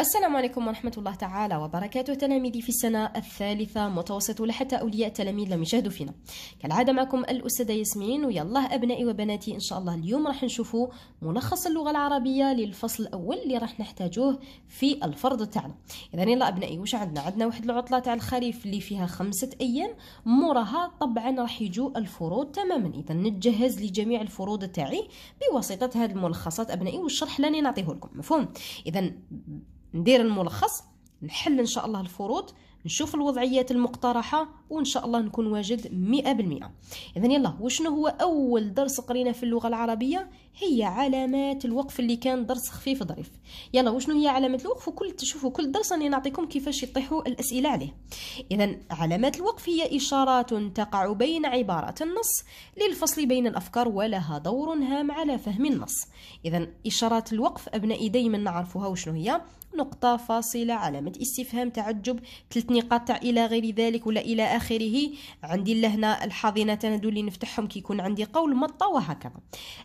السلام عليكم ورحمة الله تعالى وبركاته تلاميذي في السنة الثالثة متوسط لحتى أولياء التلاميذ لم يشاهدوا فينا كالعادة معكم الأستاذة ياسمين ويلا أبنائي وبناتي إن شاء الله اليوم راح نشوفوا ملخص اللغة العربية للفصل الأول اللي راح نحتاجوه في الفرض تاعنا إذا يلا أبنائي واش عندنا عندنا واحد العطلة تاع الخريف اللي فيها خمسة أيام موراها طبعا راح يجوا الفروض تماما إذا نتجهز لجميع الفروض تاعي بواسطة هذه الملخصات أبنائي والشرح اللي نعطيه لكم مفهوم إذا ندير الملخص نحل ان شاء الله الفروض نشوف الوضعيات المقترحة وإن شاء الله نكون واجد 100% اذا يلا وشنو هو أول درس قرينا في اللغة العربية هي علامات الوقف اللي كان درس خفيف ظريف يلا وشنو هي علامات الوقف وكل تشوفوا كل درس راني نعطيكم كيفاش يطيحوا الأسئلة عليه إذا علامات الوقف هي إشارات تقع بين عبارات النص للفصل بين الأفكار ولها دور هام على فهم النص إذا إشارات الوقف أبنائي دايما نعرفوها وشنو هي نقطة فاصلة علامة استفهام تعجب ثلاث نقاط تاع إلى غير ذلك ولا إلى آخره عندي لهنا الحاضنة تنادوا اللي نفتحهم كيكون عندي قول مطة وهكذا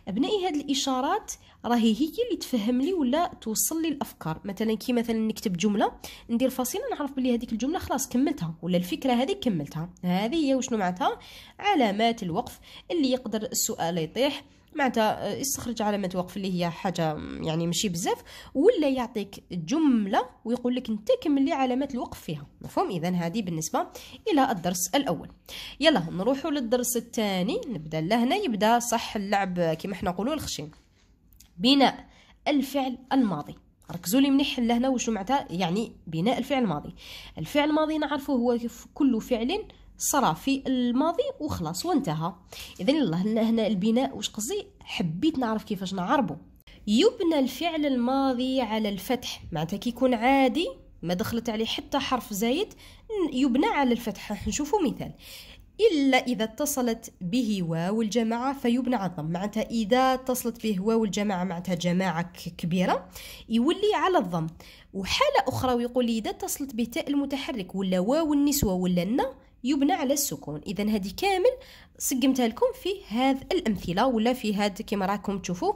أبنائي هذه الإشارات راهي هي اللي تفهم لي ولا توصل لي الافكار مثلا كي مثلا نكتب جمله ندير فاصله نعرف بلي هذيك الجمله خلاص كملتها ولا الفكره هذيك كملتها هذه هي وشنو معناتها علامات الوقف اللي يقدر السؤال يطيح معناتها آه، يستخرج علامة وقف اللي هي حاجة يعني ماشي بزاف ولا يعطيك جملة ويقول لك انت كملي علامات الوقف فيها مفهوم إذا هذه بالنسبة إلى الدرس الأول يلا نروحوا للدرس الثاني نبدأ لهنا يبدأ صح اللعب كما حنا نقولوا الخشين بناء الفعل الماضي ركزوا لي مليح لهنا وشو معناتها يعني بناء الفعل الماضي الفعل الماضي نعرفه هو كل فعل صرا في الماضي وخلاص وانتهى اذا الله هنا البناء واش قصدي حبيت نعرف كيفاش نعربو يبنى الفعل الماضي على الفتح معناتها كيكون عادي ما دخلت عليه حتى حرف زايد يبنى على الفتح نشوفوا مثال إلا إذا اتصلت به واو الجماعة فيبنى على الضم معناتها إذا اتصلت به واو الجماعة معناتها جماعة كبيرة يولي على الضم وحالة أخرى ويقول إذا اتصلت به تاء المتحرك ولا واو النسوة ولا النا يبنى على السكون اذا هذه كامل سقمتها لكم في هذا الامثله ولا في هذا كما راكم تشوفوا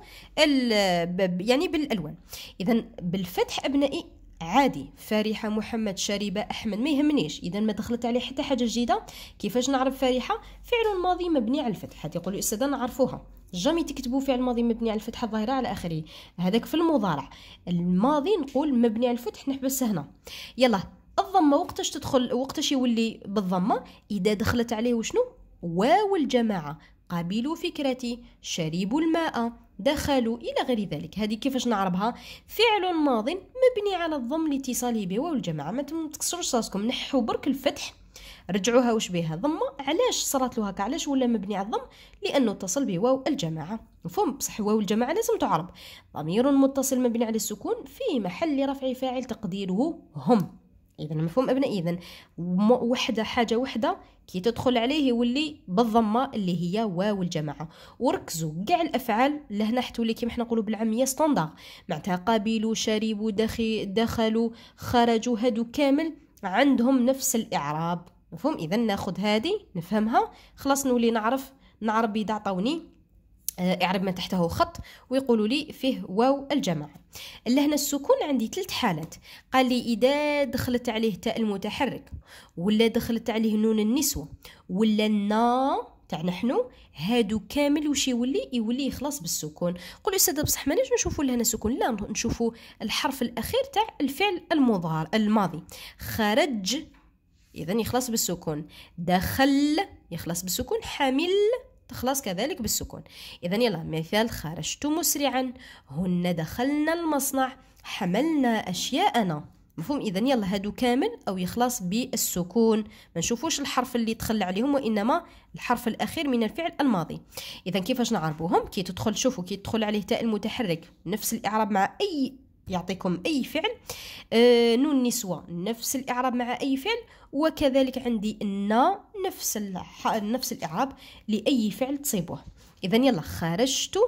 يعني بالالوان اذا بالفتح ابنائي عادي فريحه محمد شاربه احمد ما يهمنيش اذا ما دخلت عليه حتى حاجه جديده كيفاش نعرف فريحه فعل ماضي مبني على الفتح هتقول يقولوا استاذ نعرفوها جامي تكتبوا فعل ماضي مبني على الفتح الظاهره على اخره هذاك في المضارع الماضي نقول مبني على الفتح نحبس هنا يلا الضمه وقتاش تدخل وقتاش يولي بالضمه اذا دخلت عليه وشنو واو الجماعه قبلوا فكرتي شربوا الماء دخلوا إلى غير ذلك هذه كيفاش نعربها فعل ماض مبني على الضم لاتصاله بواو الجماعة ما تكسروش راسكم نحوا برك الفتح رجعوها وش بها ضمة علاش صرات له هكا علاش ولا مبني على الضم لأنه اتصل بواو الجماعة مفهوم بصح واو الجماعة لازم تعرب ضمير متصل مبني على السكون في محل رفع فاعل تقديره هم اذا مفهوم ابن اذا وحده حاجه وحده كي تدخل عليه يولي بالضمه اللي هي واو الجماعه وركزوا كاع الافعال لهنا حتولي كيما حنا نقولوا بالعاميه ستاندار معناتها قابلوا شربوا دخلوا خرجوا هادو كامل عندهم نفس الاعراب مفهوم اذا ناخذ هذه نفهمها خلاص نولي نعرف نعرف بيد عطاوني آه، اعرب ما تحته خط ويقولوا لي فيه واو الجمع لهنا السكون عندي ثلاث حالات قال لي إذا دخلت عليه تاء المتحرك ولا دخلت عليه نون النسوة ولا نا تاع نحن هادو كامل واش يولي يولي يخلص بالسكون قولوا استاذ بصح مانيش نشوفوا لهنا سكون لا نشوفوا الحرف الاخير تاع الفعل المضارع الماضي خرج اذا يخلص بالسكون دخل يخلص بالسكون حمل تخلص كذلك بالسكون إذا يلا مثال خرجت مسرعا هن دخلنا المصنع حملنا أشياءنا مفهوم إذا يلا هادو كامل أو يخلص بالسكون ما نشوفوش الحرف اللي تخلى عليهم وإنما الحرف الأخير من الفعل الماضي إذا كيفاش نعربوهم كي تدخل شوفوا كي تدخل عليه تاء المتحرك نفس الإعراب مع أي يعطيكم أي فعل آه نون نسوة نفس الإعراب مع أي فعل وكذلك عندي ان نفس نفس الاعراب لاي فعل تصيبه اذا يلا خرجت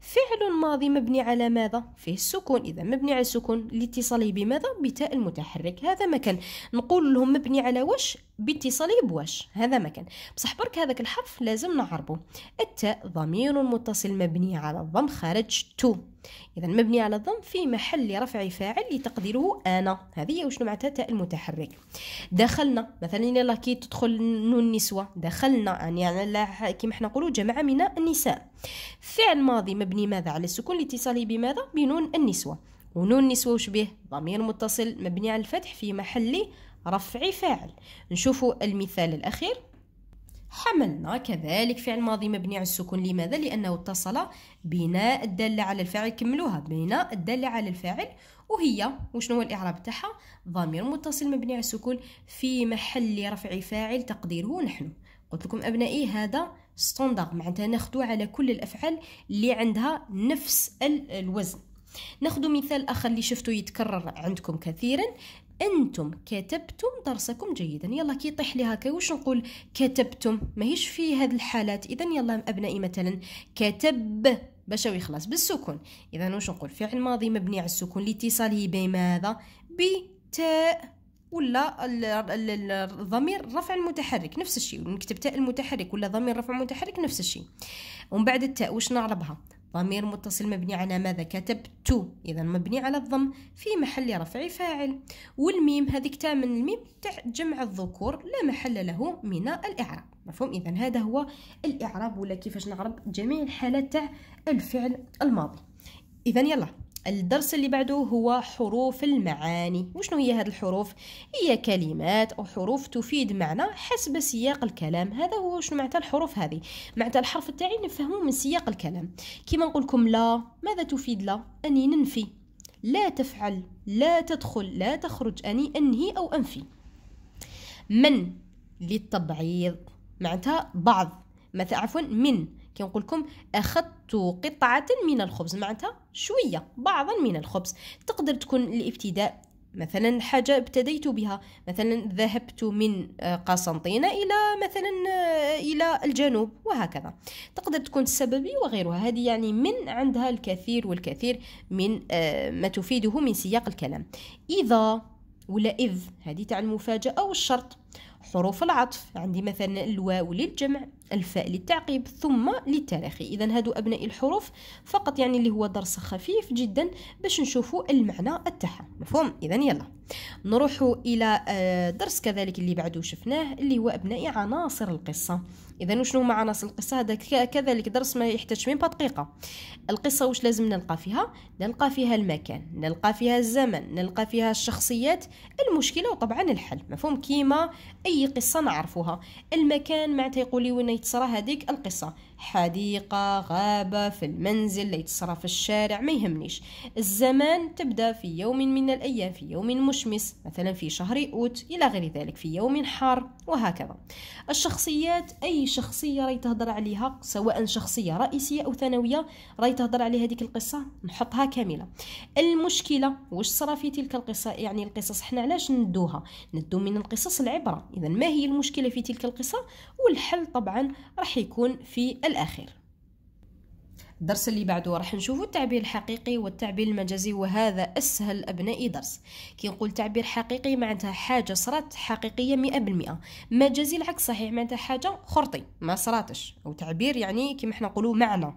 فعل ماضي مبني على ماذا فيه السكون اذا مبني على السكون لاتصاله بماذا بتاء المتحرك هذا ما كان نقول لهم مبني على وش باتصاله بواش هذا ما كان بصح برك هذاك الحرف لازم نعربه التاء ضمير متصل مبني على الضم خرجت إذا مبني على الضم في محل رفع فاعل لتقديره أنا هذه وشنو معناتها تاء المتحرك دخلنا مثلا يلا كي تدخل نون النسوة دخلنا يعني كيما حنا نقولوا جمع من النساء فعل ماضي مبني ماذا على السكون لاتصاله بماذا بنون النسوة ونون النسوة وش به ضمير متصل مبني على الفتح في محل رفع فاعل نشوفوا المثال الأخير حملنا آه، كذلك فعل ماضي مبني على السكون لماذا لانه اتصل بناء الداله على الفاعل كملوها بناء الداله على الفاعل وهي وشنو هو الاعراب تاعها ضمير متصل مبني على السكون في محل رفع فاعل تقديره نحن قلت لكم ابنائي هذا ستوندار معناتها ناخذوا على كل الافعال اللي عندها نفس الوزن ناخذ مثال اخر اللي شفتو يتكرر عندكم كثيرا انتم كتبتم درسكم جيدا يلا كي يطيح لي هكا وش نقول كتبتم ماهيش في هذه الحالات اذا يلا ابنائي مثلا كتب بشوي خلاص بالسكون اذا وش نقول فعل ماضي مبني على السكون لاتصاله بماذا بتاء ولا الضمير الرفع المتحرك نفس الشيء نكتب تاء المتحرك ولا ضمير رفع متحرك نفس الشيء ومن بعد التاء وش نعربها ضمير متصل مبني على ماذا كتب تو إذا مبني على الضم في محل رفع فاعل والميم هذه تاع من الميم تاع جمع الذكور لا محل له من الإعراب مفهوم إذا هذا هو الإعراب ولا كيفاش نعرب جميع الحالات تاع الفعل الماضي إذا يلا الدرس اللي بعده هو حروف المعاني وشنو هي هذه الحروف هي كلمات او حروف تفيد معنى حسب سياق الكلام هذا هو شنو معناتها الحروف هذه معناتها الحرف تاعي نفهمه من سياق الكلام كيما نقول لكم لا ماذا تفيد لا اني ننفي لا تفعل لا تدخل لا تخرج اني انهي او انفي من للتبعيض معناتها بعض مثلا عفوا من كي نقول لكم اخذت قطعه من الخبز معناتها شويه بعضا من الخبز تقدر تكون الابتداء مثلا حاجة ابتديت بها مثلا ذهبت من آه، قسنطينة إلى مثلا آه، إلى الجنوب وهكذا تقدر تكون سببي وغيرها هذه يعني من عندها الكثير والكثير من آه، ما تفيده من سياق الكلام إذا ولا إذ هذه تاع المفاجأة والشرط حروف العطف عندي مثلا الواو للجمع الفاء للتعقيب ثم للتراخي اذا هادو ابناء الحروف فقط يعني اللي هو درس خفيف جدا باش نشوفوا المعنى تاعها مفهوم اذا يلا نروحوا الى آه، درس كذلك اللي بعده شفناه اللي هو ابناء عناصر القصه اذا وشنو هما عناصر القصه هذا كذلك درس ما يحتاج من دقيقه القصه واش لازم نلقى فيها نلقى فيها المكان نلقى فيها الزمن نلقى فيها الشخصيات المشكله وطبعا الحل مفهوم كيما اي قصه نعرفوها المكان معناتها يقول لي وين يتصرى هذيك القصه حديقة غابة في المنزل ليتصرف في الشارع ما يهمنيش الزمان تبدأ في يوم من الأيام في يوم مشمس مثلا في شهر أوت إلى غير ذلك في يوم حار وهكذا الشخصيات أي شخصية راي تهضر عليها سواء شخصية رئيسية أو ثانوية راي تهضر عليها هذيك القصة نحطها كاملة المشكلة واش صرا في تلك القصة يعني القصص حنا علاش ندوها ندو من القصص العبرة إذا ما هي المشكلة في تلك القصة والحل طبعا راح يكون في الأخير الدرس اللي بعده راح نشوفوا التعبير الحقيقي والتعبير المجازي وهذا أسهل ابناء درس كي نقول تعبير حقيقي معناتها حاجة صرات حقيقية مئة بالمئة مجازي العكس صحيح معناتها حاجة خرطي ما صراتش أو تعبير يعني كما احنا نقولوا معنى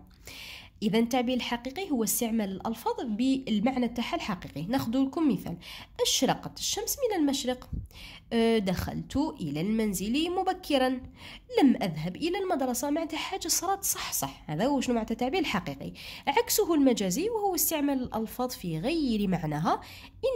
إذا التعبير الحقيقي هو استعمال الألفاظ بالمعنى تاعها الحقيقي ناخذ لكم مثال أشرقت الشمس من المشرق أه، دخلت إلى المنزل مبكرا لم أذهب إلى المدرسة معناتها حاجة صارت صح صح هذا هو شنو معناتها التعبير الحقيقي عكسه المجازي وهو استعمال الألفاظ في غير معناها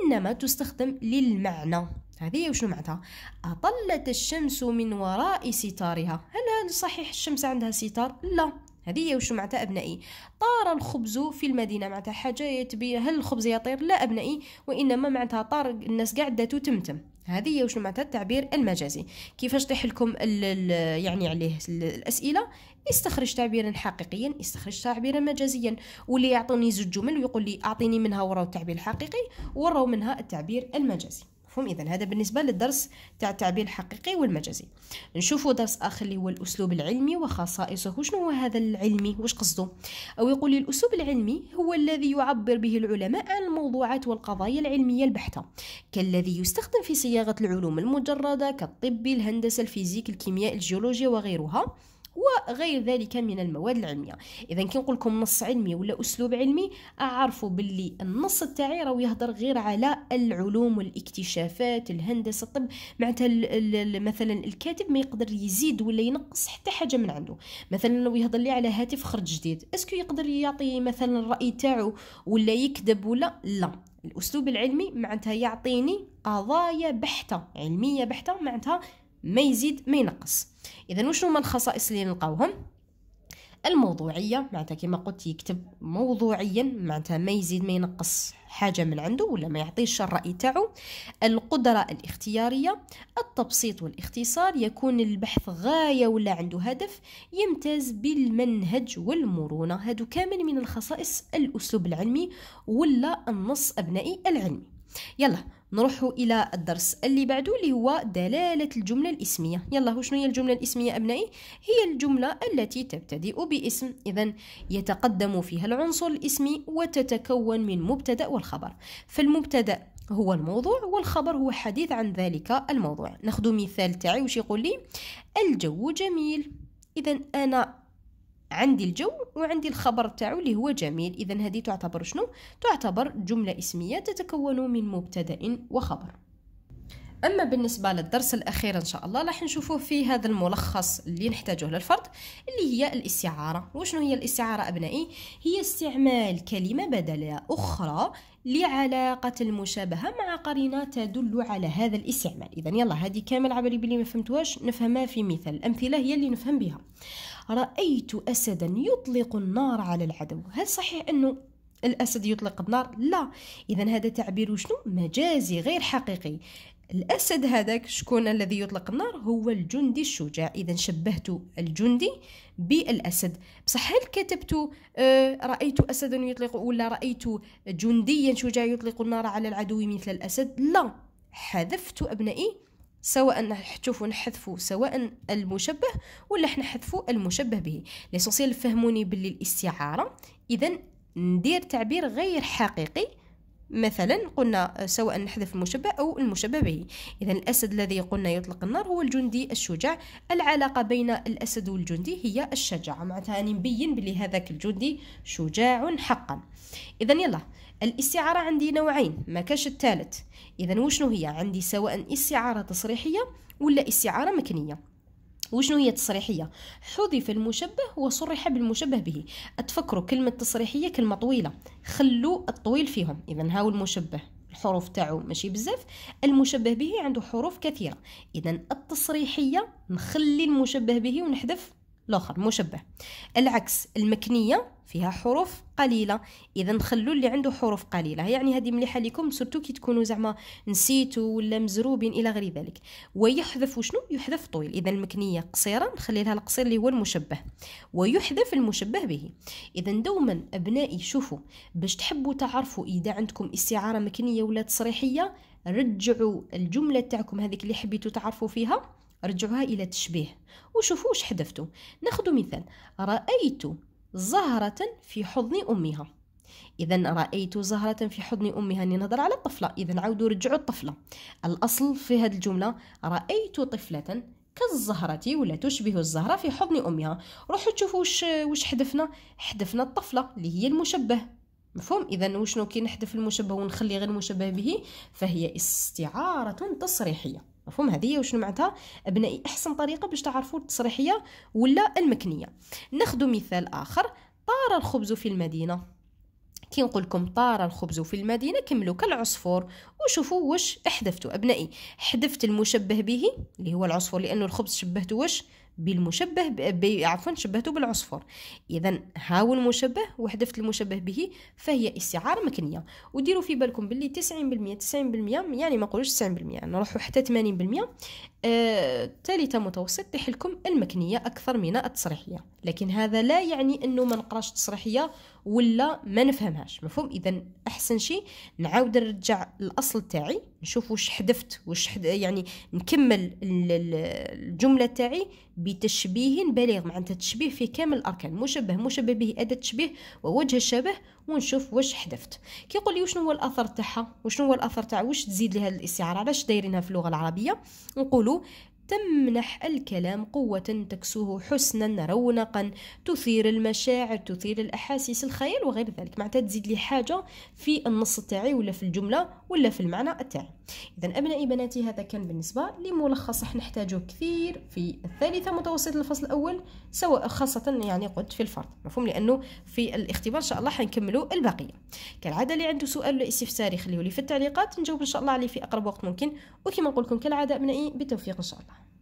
إنما تستخدم للمعنى هذه شنو معناتها أطلت الشمس من وراء ستارها هل صحيح الشمس عندها ستار لا هذه هي وش معناتها أبنائي طار الخبز في المدينة معناتها حاجة يتبي هل الخبز يطير لا أبنائي وإنما معناتها طار الناس قاعدة تمتم هذه هي وشنو معناتها التعبير المجازي كيفاش طيح لكم يعني عليه الاسئله استخرج تعبيرا حقيقيا استخرج تعبيرا مجازيا واللي يعطوني زوج جمل ويقول لي اعطيني منها وراو التعبير الحقيقي وراو منها التعبير المجازي مفهوم اذا هذا بالنسبه للدرس تاع التعبير الحقيقي والمجازي نشوفوا درس اخر اللي هو الاسلوب العلمي وخصائصه وشنو هو هذا العلمي واش قصده او يقول الاسلوب العلمي هو الذي يعبر به العلماء عن الموضوعات والقضايا العلميه البحته كالذي يستخدم في صياغه العلوم المجرده كالطب الهندسه الفيزيك الكيمياء الجيولوجيا وغيرها وغير ذلك من المواد العلميه اذا كي نقول لكم نص علمي ولا اسلوب علمي اعرفوا باللي النص تاعي راه يهضر غير على العلوم والاكتشافات الهندسه الطب معناتها مثلا الكاتب ما يقدر يزيد ولا ينقص حتى حاجه من عنده مثلا لو يهضر لي على هاتف خرج جديد اسكو يقدر يعطي مثلا الراي تاعو ولا يكذب ولا لا الاسلوب العلمي معناتها يعطيني قضايا بحته علميه بحته معناتها ما يزيد ما ينقص اذا وشنو هما الخصائص اللي نلقاوهم الموضوعية معناتها كما قلت يكتب موضوعيا معناتها ما يزيد ما ينقص حاجة من عنده ولا ما يعطيش الرأي تاعو القدرة الاختيارية التبسيط والاختصار يكون البحث غاية ولا عنده هدف يمتاز بالمنهج والمرونة هادو كامل من الخصائص الأسلوب العلمي ولا النص أبنائي العلمي يلا نروح الى الدرس اللي بعده اللي هو دلاله الجمله الاسميه يلا شنو هي الجمله الاسميه ابنائي هي الجمله التي تبتدئ باسم اذا يتقدم فيها العنصر الاسمي وتتكون من مبتدا والخبر فالمبتدا هو الموضوع والخبر هو حديث عن ذلك الموضوع ناخذ مثال تاعي واش يقول لي الجو جميل اذا انا عندي الجو وعندي الخبر تاعو اللي هو جميل اذا هذه تعتبر شنو تعتبر جمله اسميه تتكون من مبتدا وخبر اما بالنسبه للدرس الاخير ان شاء الله راح نشوفوه في هذا الملخص اللي نحتاجه للفرد اللي هي الاستعاره وشنو هي الاستعاره ابنائي هي استعمال كلمه بدل اخرى لعلاقة المشابهة مع قرينة تدل على هذا الاستعمال إذا يلا هذه كامل عبري بلي ما فهمتوهاش نفهمها في مثال الأمثلة هي اللي نفهم بها رأيت أسدا يطلق النار على العدو هل صحيح أنه الأسد يطلق النار لا إذا هذا تعبير شنو مجازي غير حقيقي الأسد هذاك شكون الذي يطلق النار هو الجندي الشجاع إذا شبهت الجندي بالأسد بصح هل كتبت آه، رأيت أسدا يطلق ولا رأيت جنديا شجاع يطلق النار على العدو مثل الأسد لا حذفت أبنائي سواء نحتوفوا نحذفوا سواء المشبه ولا نحذفوا المشبه به ليسونسيال فهموني باللي الاستعاره اذا ندير تعبير غير حقيقي مثلا قلنا آه، سواء نحذف المشبه أو المشبه به إذا الأسد الذي قلنا يطلق النار هو الجندي الشجاع العلاقة بين الأسد والجندي هي الشجاعة معناتها أني مبين بلي هذاك الجندي شجاع حقا إذا يلا الاستعارة عندي نوعين ما كاش الثالث إذا وشنو هي عندي سواء استعارة تصريحية ولا استعارة مكنية وشنو هي التصريحية؟ حذف المشبه وصرح بالمشبه به أتفكروا كلمة تصريحية كلمة طويلة خلوا الطويل فيهم إذا هاو المشبه الحروف تاعو ماشي بزاف المشبه به عنده حروف كثيرة إذا التصريحية نخلي المشبه به ونحذف الآخر مشبه العكس المكنية فيها حروف قليله اذا خلوا اللي عنده حروف قليله يعني هذه مليحه لكم سورتو كي تكونوا زعما نسيتوا ولا مزروبين الى غير ذلك ويحذف شنو يحذف طويل اذا المكنيه قصيره نخلي لها القصير اللي هو المشبه ويحذف المشبه به اذا دوما ابنائي شوفوا باش تحبوا تعرفوا اذا عندكم استعاره مكنيه ولا تصريحيه رجعوا الجمله تاعكم هذيك اللي حبيتوا تعرفوا فيها رجعوها الى تشبيه وشوفوا واش حذفتوا ناخذ مثال رايت زهرة في حضن أمها إذا رأيت زهرة في حضن أمها أني على الطفلة إذا عاودوا رجعوا الطفلة الأصل في هذه الجملة رأيت طفلة كالزهرة ولا تشبه الزهرة في حضن أمها روحوا تشوفوا وش, وش حذفنا حذفنا الطفلة اللي هي المشبه مفهوم إذا وشنو كي نحذف المشبه ونخلي غير المشبه به فهي استعارة تصريحية مفهوم هذه وشنو معناتها ابنائي احسن طريقه باش تعرفوا التصريحيه ولا المكنيه ناخذ مثال اخر طار الخبز في المدينه كي نقول لكم طار الخبز في المدينه كملوا كالعصفور وشوفوا واش حذفتوا ابنائي حذفت المشبه به اللي هو العصفور لانه الخبز شبهته واش بالمشبه عفوا شبهته بالعصفور اذا هاو المشبه وحذفت المشبه به فهي استعاره مكنيه وديروا في بالكم باللي 90% 90% يعني ما نقولوش 90% نروحوا حتى 80% ثالثة آه، متوسط تحلكم المكنية أكثر من التصريحية لكن هذا لا يعني أنه ما نقراش تصريحية ولا ما نفهمهاش مفهوم إذا أحسن شيء نعاود نرجع الأصل تاعي نشوف واش حذفت واش حد يعني نكمل الجملة تاعي بتشبيه بليغ معناتها تشبيه في كامل الأركان مشبه مشبه به أداة تشبيه ووجه الشبه ونشوف واش حذفت كيقول لي وشنو هو الاثر تاعها وشنو هو الاثر تاع واش تزيد لها الاستعاره علاش دايرينها في اللغه العربيه نقولوا تمنح الكلام قوة تكسوه حسنا رونقا تثير المشاعر تثير الأحاسيس الخيال وغير ذلك معناتها تزيد لي حاجة في النص تاعي ولا في الجملة ولا في المعنى تاعي اذا ابنائي بناتي هذا كان بالنسبه لملخص نحتاجه كثير في الثالثه متوسط الفصل الاول سواء خاصه يعني قلت في الفرد مفهوم لانه في الاختبار ان شاء الله حنكملوا البقيه كالعاده اللي عنده سؤال ولا استفسار يخليه لي في التعليقات نجاوب ان شاء الله عليه في اقرب وقت ممكن وكما نقول لكم كالعاده ابنائي بالتوفيق ان شاء الله